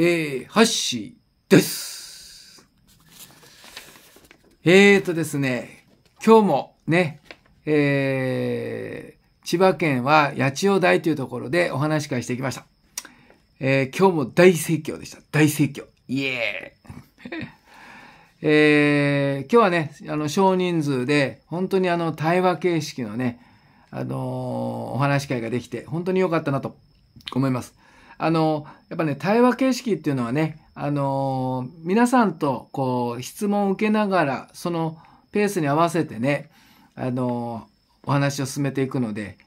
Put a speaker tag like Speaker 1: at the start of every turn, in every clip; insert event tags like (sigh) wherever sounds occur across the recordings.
Speaker 1: えー、ハッシーです。えーとですね、今日もね、えー、千葉県は八千代台というところでお話し会してきました。えー、今日も大盛況でした。大盛況。イエーイ (laughs) えー、今日はね、あの、少人数で、本当にあの、対話形式のね、あのー、お話し会ができて、本当に良かったなと思います。あの、やっぱね、対話形式っていうのはね、あの、皆さんとこう、質問を受けながら、そのペースに合わせてね、あの、お話を進めていくので、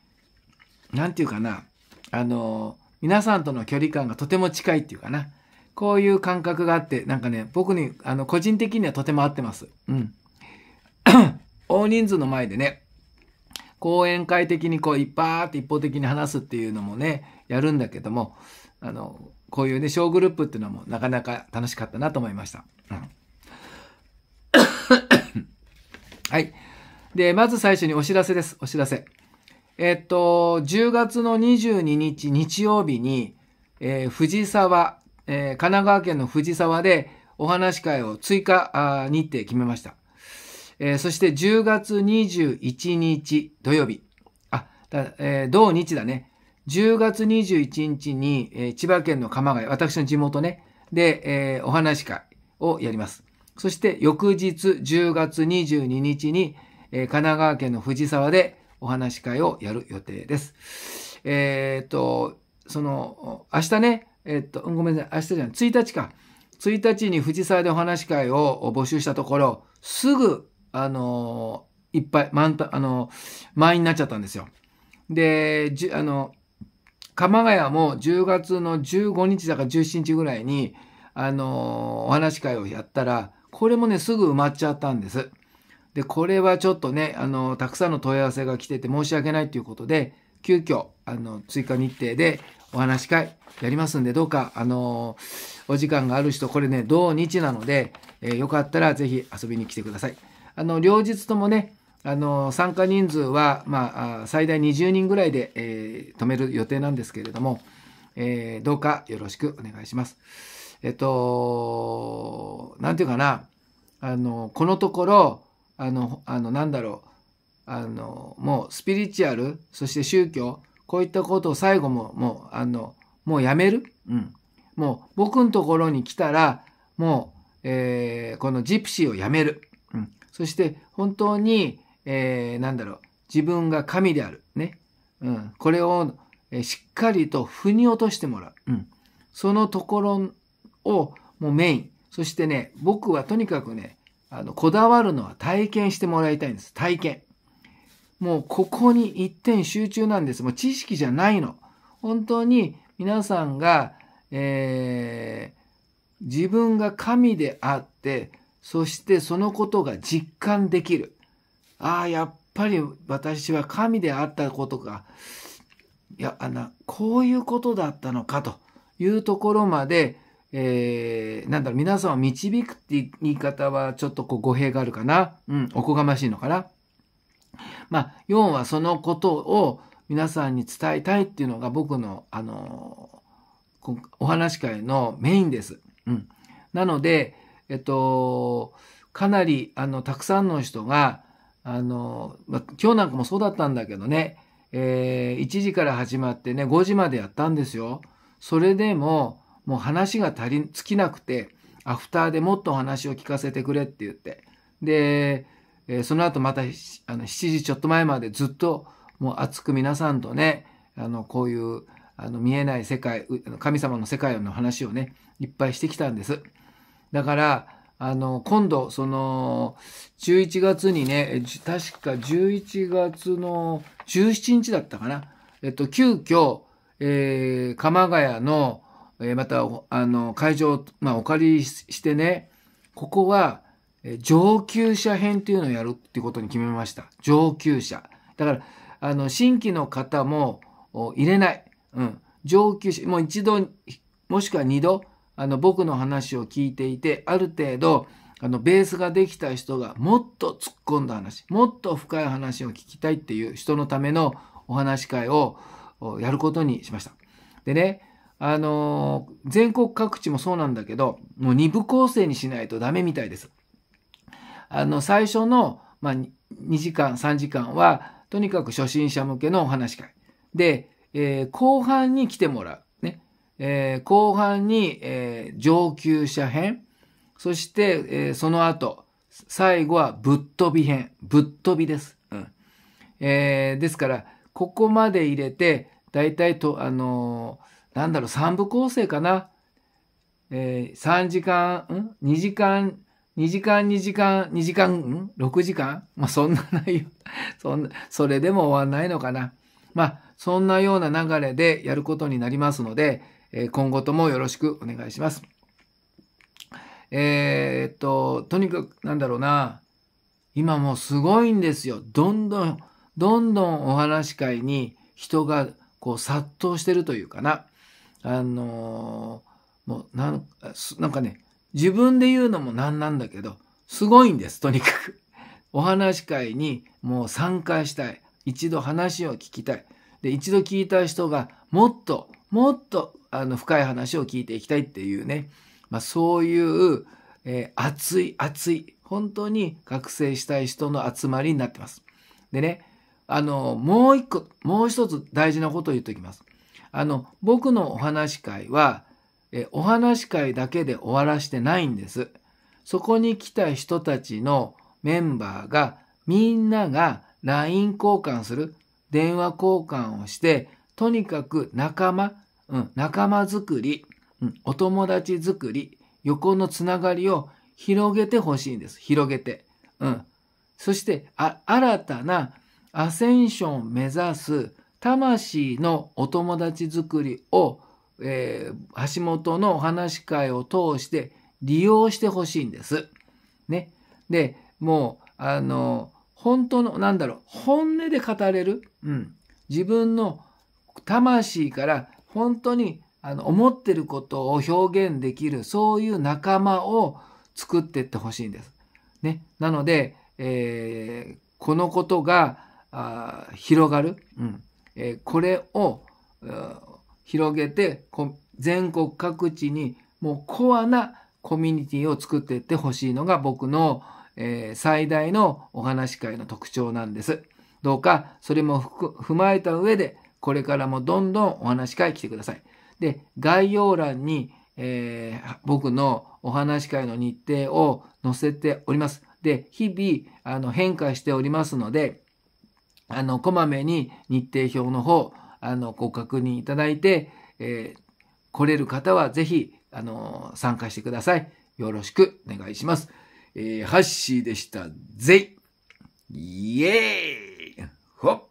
Speaker 1: 何て言うかな、あの、皆さんとの距離感がとても近いっていうかな、こういう感覚があって、なんかね、僕に、あの、個人的にはとても合ってます。うん。(coughs) 大人数の前でね、講演会的にこう、いっぱーって一方的に話すっていうのもね、やるんだけども、あの、こういうね、小グループっていうのもなかなか楽しかったなと思いました。うん、(coughs) はい。で、まず最初にお知らせです。お知らせ。えっと、10月の22日日曜日に、えー、藤沢、えー、神奈川県の藤沢でお話し会を追加日程決めました。えー、そして10月21日土曜日、あ、えー、同日だね。10月21日に、えー、千葉県の鎌ヶ谷、私の地元ね、で、えー、お話会をやります。そして翌日10月22日に、えー、神奈川県の藤沢でお話会をやる予定です。えー、っと、その、明日ね、えー、っと、ごめんなさい、明日じゃない、1日か。1日に藤沢でお話会を募集したところ、すぐ、あのいっぱい、満、ま、あの満員になっちゃったんですよ。で、あの、鎌ヶ谷も10月の15日だから17日ぐらいに、あのー、お話会をやったら、これもね、すぐ埋まっちゃったんです。で、これはちょっとね、あのー、たくさんの問い合わせが来てて申し訳ないということで、急遽、あの、追加日程でお話会やりますんで、どうか、あのー、お時間がある人、これね、同日なので、えー、よかったらぜひ遊びに来てください。あの、両日ともね、あの参加人数は、まあ、最大20人ぐらいで、えー、止める予定なんですけれども、えー、どうかよろしくお願いします。えっと、なんていうかな、あの、このところ、あの、あのなんだろう、あの、もうスピリチュアル、そして宗教、こういったことを最後も、もう、あの、もうやめる。うん。もう、僕のところに来たら、もう、えー、このジプシーをやめる。うん。そして、本当に、えー、なんだろう、自分が神である。ね。うん。これを、えしっかりと腑に落としてもらう。うん。そのところをもうメイン。そしてね、僕はとにかくね、あの、こだわるのは体験してもらいたいんです。体験。もうここに一点集中なんです。もう知識じゃないの。本当に皆さんが、えー、自分が神であって、そしてそのことが実感できる。ああ、やっぱり私は神であったことが、いや、あの、こういうことだったのかというところまで、えー、なんだろ皆さんを導くって言い方はちょっとこう語弊があるかな。うん、おこがましいのかな。まあ、はそのことを皆さんに伝えたいっていうのが僕の、あのお話会のメインです。うん。なので、えっと、かなり、あの、たくさんの人が、あの、まあ、今日なんかもそうだったんだけどね、えー、1時から始まってね、5時までやったんですよ。それでも、もう話が足り、尽きなくて、アフターでもっとお話を聞かせてくれって言って。で、えー、その後またあの7時ちょっと前までずっともう熱く皆さんとね、あの、こういうあの見えない世界、神様の世界の話をね、いっぱいしてきたんです。だから、あの、今度、その、11月にね、確か11月の17日だったかな。えっと、急遽、えー、鎌ヶ谷の、えー、また、あの、会場、まあ、お借りしてね、ここは、え上級者編っていうのをやるっていうことに決めました。上級者。だから、あの、新規の方も入れない。うん。上級者、もう一度、もしくは二度、あの僕の話を聞いていてある程度あのベースができた人がもっと突っ込んだ話もっと深い話を聞きたいっていう人のためのお話会をやることにしました。でねあのー、全国各地もそうなんだけどもう2部構成にしないとダメみたいです。あの最初の、まあ、2時間3時間はとにかく初心者向けのお話会で、えー、後半に来てもらうえー、後半に、えー、上級者編、そして、えー、その後、最後はぶっ飛び編、ぶっ飛びです。うんえー、ですから、ここまで入れて、だいたいと、あのー、なんだろう、3部構成かな。えー、3時間、ん ?2 時間、2時間、2時間、二時間、ん ?6 時間まあ、そんな内容。(laughs) そんな、それでも終わんないのかな。まあ、そんなような流れでやることになりますので、え今後ともよろしくお願いします。えー、っと、とにかくなんだろうな、今もうすごいんですよ。どんどん、どんどんお話会に人がこう殺到してるというかな。あのー、もうなん、なんかね、自分で言うのもなんなんだけど、すごいんです、とにかく。お話会にもう参加したい。一度話を聞きたい。で、一度聞いた人がもっともっとあの深い話を聞いていきたいっていうね、まあ、そういう、えー、熱い熱い本当に学生したい人の集まりになってます。でねあのもう一個もう一つ大事なことを言っておきます。あの僕のお話会はえお話会だけで終わらしてないんです。そこに来た人たちのメンバーがみんなが LINE 交換する電話交換をしてとにかく仲間、うん、仲間づくり、うん、お友達づくり、横のつながりを広げてほしいんです。広げて。うん。そして、新たなアセンションを目指す魂のお友達づくりを、えー、橋本のお話し会を通して利用してほしいんです。ね。で、もう、あの、本当の、なんだろう、本音で語れる。うん。自分の魂から本当にあの思ってることを表現できるそういう仲間を作ってってほしいんです。ね、なので、えー、このことがあ広がる、うんえー、これを広げて全国各地にもうコアなコミュニティを作っていってほしいのが僕の、えー、最大のお話会の特徴なんです。どうかそれも踏まえた上でこれからもどんどんお話し会来てください。で、概要欄に、えー、僕のお話し会の日程を載せております。で、日々、あの、変化しておりますので、あの、こまめに日程表の方、あの、ご確認いただいて、えー、来れる方はぜひ、あの、参加してください。よろしくお願いします。えー、ハッシーでした。ぜいイエーイほっ